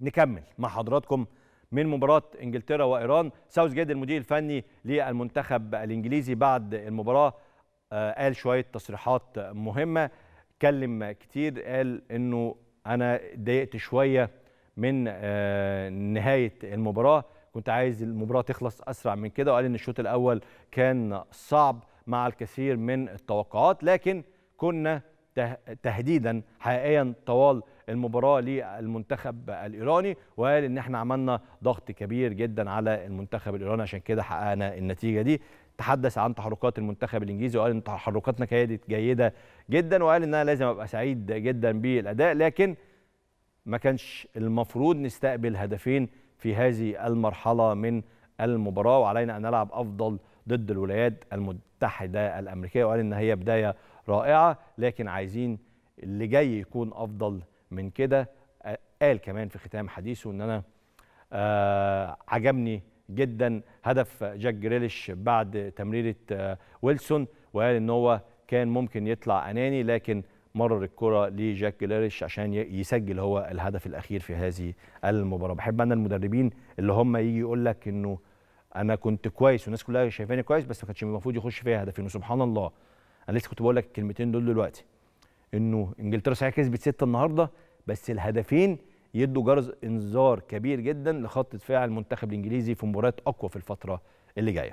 نكمل مع حضراتكم من مباراة انجلترا وايران ساوث جيد المدير الفني للمنتخب الانجليزي بعد المباراة آه، قال شوية تصريحات مهمة اتكلم كتير قال انه انا اتضايقت شوية من آه، نهاية المباراة كنت عايز المباراة تخلص اسرع من كده وقال ان الشوط الاول كان صعب مع الكثير من التوقعات لكن كنا تهديدا حقيقيا طوال المباراه للمنتخب الايراني وقال ان احنا عملنا ضغط كبير جدا على المنتخب الايراني عشان كده حققنا النتيجه دي تحدث عن تحركات المنتخب الانجليزي وقال ان تحركاتنا كانت جيده جدا وقال ان انا لازم ابقى سعيد جدا بالاداء لكن ما كانش المفروض نستقبل هدفين في هذه المرحله من المباراه وعلينا ان نلعب افضل ضد الولايات المتحده الامريكيه وقال ان هي بدايه رائعه لكن عايزين اللي جاي يكون افضل من كده آه، قال كمان في ختام حديثه ان انا آه عجبني جدا هدف جاك جريليش بعد تمريره آه ويلسون وقال ان هو كان ممكن يطلع اناني لكن مرر الكرة لجاك جريليش عشان يسجل هو الهدف الاخير في هذه المباراه بحب انا المدربين اللي هم يجي يقول لك انه انا كنت كويس والناس كلها شايفاني كويس بس ما كانش المفروض يخش فيها هدفين وسبحان الله انا لسه كنت بقول لك الكلمتين دول دلوقتي انه انجلترا صحيح كسبت سته النهارده بس الهدفين يدوا جرس انذار كبير جدا لخط دفاع المنتخب الانجليزي في مباريات اقوى في الفتره اللي جايه